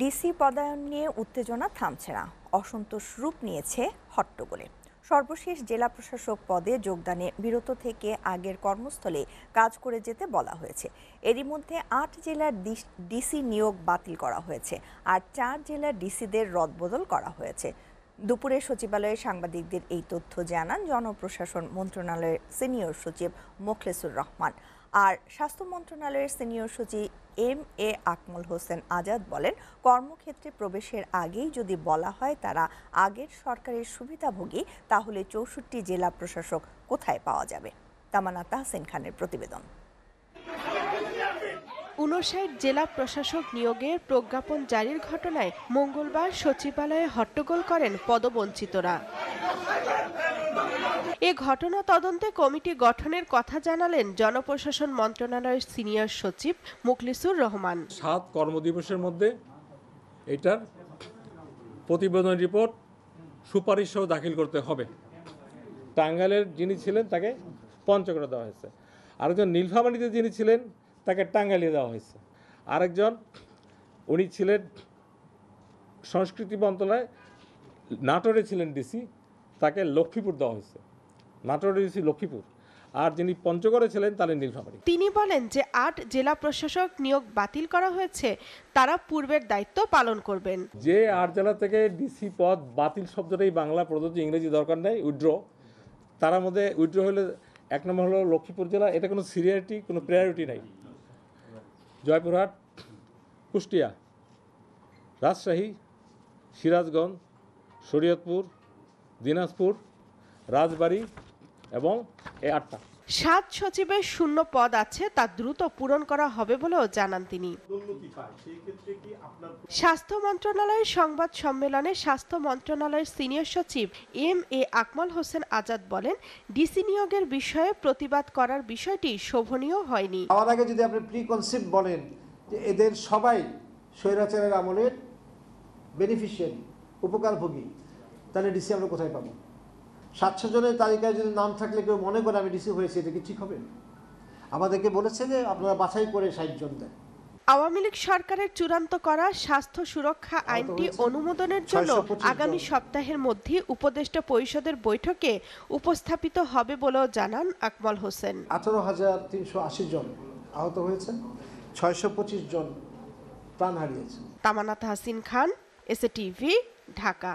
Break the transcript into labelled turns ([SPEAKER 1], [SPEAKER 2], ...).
[SPEAKER 1] DC পদায়ন নিয়ে উত্তেজনা থামছে না অসন্তোষ রূপ নিয়েছে হট্টগোলে সর্বশেষ জেলা প্রশাসক পদে যোগদানে বিরত থেকে আগের কর্মস্থলে কাজ করে যেতে বলা হয়েছে এরই মধ্যে আট জেলার ডিসি নিয়োগ বাতিল করা হয়েছে আর চার জেলার ডিসিদের রদবদল করা হয়েছে দুপুরে সচিবালয়ে সাংবাদিকদের এই তথ্য জানান জনপ্রশাসন মন্ত্রণালয়ের সিনিয়র সচিব মোখলেসুর রহমান আর স্বাস্থ্য মন্ত্রণালয়ের সিনিয়র সচিব এম এ আকমল হোসেন আজাদ বলেন কর্মক্ষেত্রে প্রবেশের আগেই যদি বলা হয় তারা আগের সরকারের সুবিধাভোগী তাহলে চৌষট্টি জেলা প্রশাসক কোথায় পাওয়া যাবে তামানা তাহসেন খানের প্রতিবেদন উনষাট জেলা প্রশাসক নিয়োগের প্রজ্ঞাপন
[SPEAKER 2] জারির ঘটনায় মঙ্গলবার সচিবালয়ে হট্টগোল করেন পদবঞ্চিতরা এ ঘটনা তদন্তে কমিটি গঠনের কথা জানালেন জনপ্রশাসন মন্ত্রণালয়ের সিনিয়র সচিব
[SPEAKER 3] মুখলিসুর রহমান সাত কর্মদিবসের মধ্যে এটার প্রতিবেদন রিপোর্ট সুপারিশ সহ দাখিল করতে হবে টাঙ্গালের যিনি ছিলেন তাকে পঞ্চকড়া দেওয়া হয়েছে আরেকজন নীলফামারিতে যিনি ছিলেন তাকে টাঙ্গালিয়ে দেওয়া হয়েছে আরেকজন উনি ছিলেন সংস্কৃতি মন্ত্রণালয় নাটোরে ছিলেন ডিসি তাকে লক্ষ্মীপুর দেওয়া হয়েছে নাটোরে ডিসি লক্ষ্মীপুর আর যিনি পঞ্চগড়ে ছিলেন তাহলে নীলফামারি
[SPEAKER 2] তিনি বলেন যে আট জেলা প্রশাসক নিয়োগ বাতিল করা হয়েছে তারা পূর্বের দায়িত্ব পালন করবেন
[SPEAKER 3] যে আট জেলা থেকে ডিসি পদ বাতিল শব্দটাই বাংলা প্রযোজ্য ইংরেজি দরকার নেই উইড্র তার মধ্যে উইড্র হলে এক নম্বর হলো লক্ষ্মীপুর জেলা এটা কোনো সিরিয়ারিটি কোনো প্রায়োরিটি নাই জয়পুরহাট কুষ্টিয়া রাজশাহী সিরাজগঞ্জ শরীয়তপুর দিনাজপুর রাজবাড়ি এবং এই আটটা সাত সচিবের শূন্য পদ
[SPEAKER 2] আছে তা দ্রুত পূরণ করা হবে বলেও জানান তিনি স্বাস্থ্য মন্ত্রণালয়ের সংবাদ সম্মেলনে স্বাস্থ্য মন্ত্রণালয়ের সিনিয়র সচিব এম এ আকমল হোসেন আজাদ বলেন ডিসি নিয়োগের বিষয়ে প্রতিবাদ করার বিষয়টি শোভনীয় হয়নি
[SPEAKER 3] আমার আগে যদি আপনি প্রি কনসেপ্ট বলেন যে এদের সবাই স্বৈরাচারের আমলের বেনিফিশিয়ারি উপকারভোগী তাহলে ডিসি আমরা কোথায় পাবো সাতশো জনের তালিকায় যদি নাম থাকলে কেউ মনে করে আমি রিসিভ হয়েছি এটা কি ঠিক হবে আমাদেরকে বলেছে যে আপনারা বাছাই করে ষাট জন দেয়
[SPEAKER 2] আওয়ামী লীগ সরকারের চূড়ান্ত করা স্বাস্থ্য সুরক্ষা আইনটি অনুমোদনের জন্য আগামী সপ্তাহের মধ্যে উপদেষ্টা পরিষদের বৈঠকে উপস্থাপিত হবে বলেও জানান আকমল হোসেন আঠারো হাজার তিনশো আশি জন আহত হয়েছেন ছয়শো পঁচিশ জন প্রাণ হারিয়েছেন তামানাথ হাসিন খান এ টিভি ঢাকা